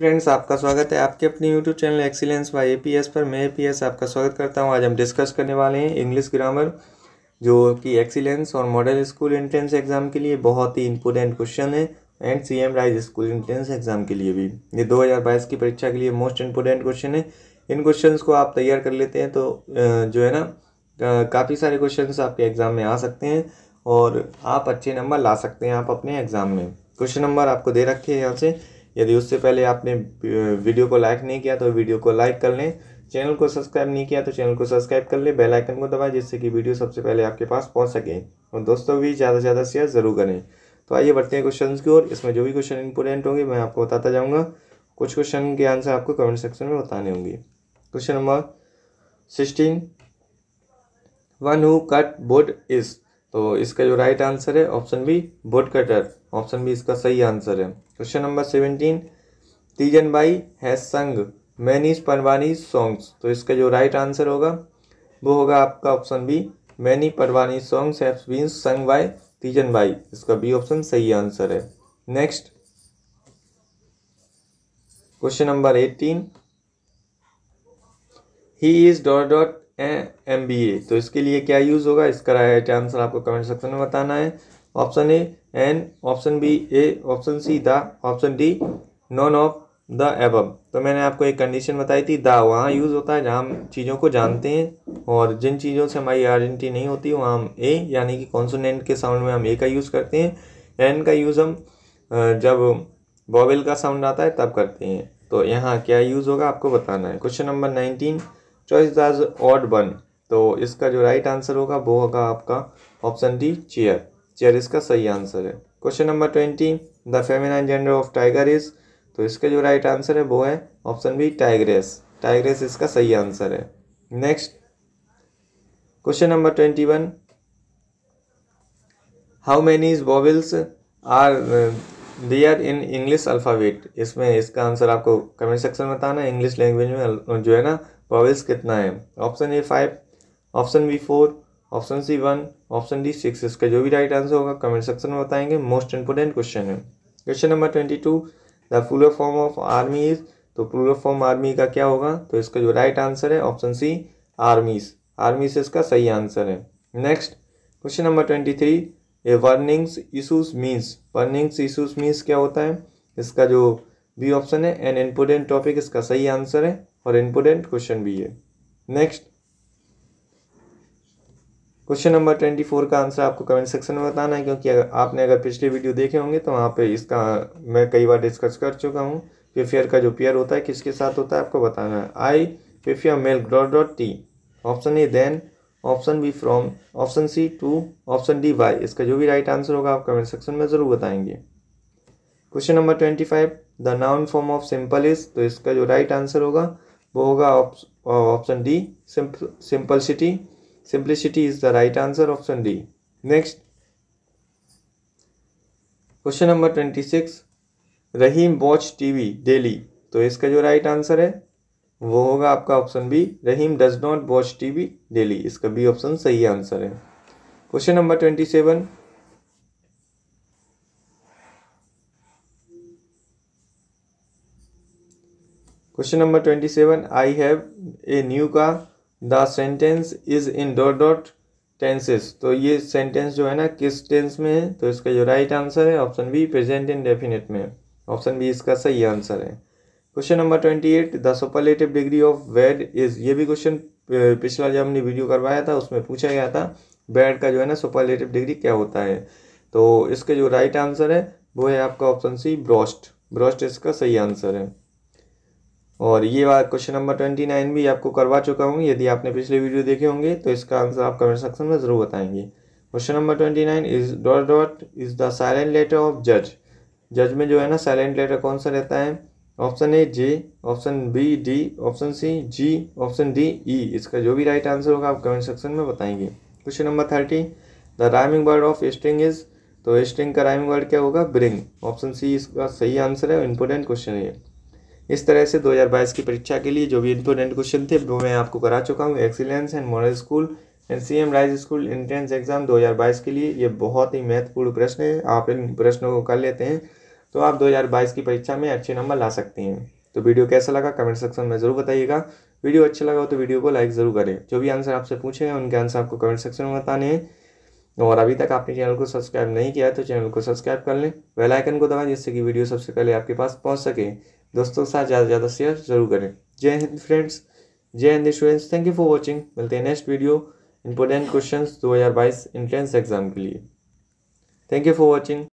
friends आपका स्वागत है आपके अपने YouTube channel excellence by APS पर मैं एपीएस आपका स्वागत करता हूं आज हम डिस्कस करने वाले हैं इंग्लिश ग्रामर जो कि एक्सीलेंस और मॉडल स्कूल एंट्रेंस एग्ज़ाम के लिए बहुत ही इम्पोर्टेंट क्वेश्चन है and C M rise school entrance exam के लिए भी ये दो हज़ार बाईस की परीक्षा के लिए मोस्ट इम्पोर्टेंट क्वेश्चन है इन क्वेश्चन को आप तैयार कर लेते हैं तो जो है ना काफ़ी सारे क्वेश्चन आपके एग्ज़ाम में आ सकते हैं और आप अच्छे नंबर ला सकते हैं आप अपने एग्ज़ाम में क्वेश्चन नंबर आपको दे रखे हैं यहाँ से यदि उससे पहले आपने वीडियो को लाइक नहीं किया तो वीडियो को लाइक कर लें चैनल को सब्सक्राइब नहीं किया तो चैनल को सब्सक्राइब कर लें बेल आइकन को दबाएं जिससे कि वीडियो सबसे पहले आपके पास पहुंच सके और दोस्तों भी ज़्यादा से ज़्यादा शेयर ज़रूर करें तो आइए बढ़ते हैं क्वेश्चन की ओर इसमें जो भी क्वेश्चन इंपोर्टेंट होंगे मैं आपको बताता जाऊँगा कुछ क्वेश्चन के आंसर आपको कमेंट सेक्शन में बताने होंगे question number sixteen one who cut wood is तो इसका जो राइट आंसर है option B boat cutter option B इसका सही आंसर है question number seventeen Teejan Bai has sung many Parwani songs तो इसका जो राइट आंसर होगा वो होगा आपका ऑप्शन बी मैनी परवानी songs have been sung by Teejan Bai इसका बी ऑप्शन सही आंसर है next question number eighteen he is dot dot MBA बी ए तो इसके लिए क्या यूज़ होगा इसका राइट आंसर आपको कमेंट सेक्शन में बताना है option A an option B a option C the option D none of the above तो मैंने आपको एक कंडीशन बताई थी द वहाँ यूज़ होता है जहाँ हम चीज़ों को जानते हैं और जिन चीज़ों से हमारी आइडेंटिटी नहीं होती वहाँ हम ए यानी कि कॉन्सोनेंट के साउंड में हम ए का यूज़ करते हैं एन का यूज़ हम जब बॉबल का साउंड आता है तब करते हैं तो यहाँ क्या यूज़ होगा आपको बताना है question number nineteen choice the odd one तो इसका जो राइट आंसर होगा वो होगा आपका ऑप्शन डी चेयर चेयर इसका सही आंसर है question number twenty the feminine gender of tiger is तो इसका जो राइट आंसर है वो है ऑप्शन बी टाइग्रेस टाइग्रेस इसका सही आंसर है next question number twenty one how many vowels are there in English alphabet इसमें इसका आंसर आपको कमेंट सेक्शन में बताना इंग्लिश लैंग्वेज में जो है ना पवेल्स कितना है option A five option B four option C one option D six इसका जो भी राइट आंसर होगा कमेंट सेक्शन में बताएंगे मोस्ट इंपोर्टेंट क्वेश्चन है question number twenty two the plural form of army is तो पुलर फॉर्म आर्मी का क्या होगा तो इसका जो राइट आंसर है ऑप्शन सी आर्मीज आर्मीज इसका सही आंसर है next question number twenty three a burnings issues means वर्निंग्स issues means क्या होता है इसका जो बी ऑप्शन है एन इम्पोर्टेंट टॉपिक इसका सही आंसर है और इम्पोर्टेंट क्वेश्चन भी है next question number twenty four का आंसर आपको कमेंट सेक्शन में बताना है क्योंकि अगर आपने अगर पिछले वीडियो देखे होंगे तो वहाँ पे इसका मैं कई बार डिस्कस कर चुका हूँ पेफियर का जो पेयर होता है किसके साथ होता है आपको बताना है I prefer mail dot dot tea option A than option B from option C to option D by इसका जो भी राइट आंसर होगा आप कमेंट सेक्शन में ज़रूर बताएंगे question number twenty five the noun form of simple is तो इसका जो राइट आंसर होगा वो होगा option D city simplicity is the right answer option D next question number twenty six Rahim watch TV daily तो इसका जो राइट आंसर है वो होगा आपका option B Rahim does not watch TV daily इसका बी ऑप्शन सही आंसर है question number twenty seven question number twenty seven I have a new car the sentence is in dot dot tenses तो ये sentence जो है ना किस tense में है तो इसका जो राइट आंसर है ऑप्शन बी प्रेजेंट इन डेफिनेट में ऑप्शन बी इसका सही आंसर है question number twenty eight the superlative degree of bad is ये भी क्वेश्चन पिछला जब हमने वीडियो करवाया था उसमें पूछा गया था बैड का जो है ना सुपरलेटिव डिग्री क्या होता है तो इसका जो राइट आंसर है वो है आपका ऑप्शन सी ब्रॉस्ट ब्रॉस्ट इसका सही आंसर है और ये बात क्वेश्चन नंबर ट्वेंटी नाइन भी आपको करवा चुका हूँ यदि आपने पिछले वीडियो देखे होंगे तो इसका आंसर आप कमेंट सेक्शन में ज़रूर बताएंगे question number twenty nine is dot dot is the silent letter of जज जज में जो है ना साइलेंट लेटर कौन सा रहता है option A J option B D option C G option D E इसका जो भी राइट आंसर होगा आप कमेंट सेक्शन में बताएंगे question number thirty the rhyming word of string is तो स्ट्रिंग का राइमिंग वर्ड क्या होगा ब्रिंग ऑप्शन सी इसका सही आंसर है इंपॉर्टेंट क्वेश्चन है इस तरह से 2022 की परीक्षा के लिए जो भी इंपोर्टेंट क्वेश्चन थे वो मैं आपको करा चुका हूँ excellence and model school and C M rise school entrance exam 2022 के लिए ये बहुत ही महत्वपूर्ण प्रश्न है आप इन प्रश्नों को कर लेते हैं तो आप 2022 की परीक्षा में अच्छे नंबर ला सकते हैं तो वीडियो कैसा लगा कमेंट सेक्शन में ज़रूर बताइएगा वीडियो अच्छा लगा हो तो वीडियो को लाइक ज़रूर करें जो भी आंसर आपसे पूछे हैं उनके आंसर आपको कमेंट सेक्शन में बताने हैं और अभी तक आपने चैनल को सब्सक्राइब नहीं किया है तो चैनल को सब्सक्राइब कर लें बेल आइकन को दबाएं जिससे कि वीडियो सबसे पहले आपके पास पहुंच सके दोस्तों के साथ ज़्यादा से ज़्यादा शेयर जरूर करें जय हिंद फ्रेंड्स जय हिंद students thank you for watching मिलते हैं नेक्स्ट वीडियो इंपॉर्टेंट क्वेश्चन दो हज़ार एंट्रेंस एग्जाम के लिए थैंक यू फॉर वॉचिंग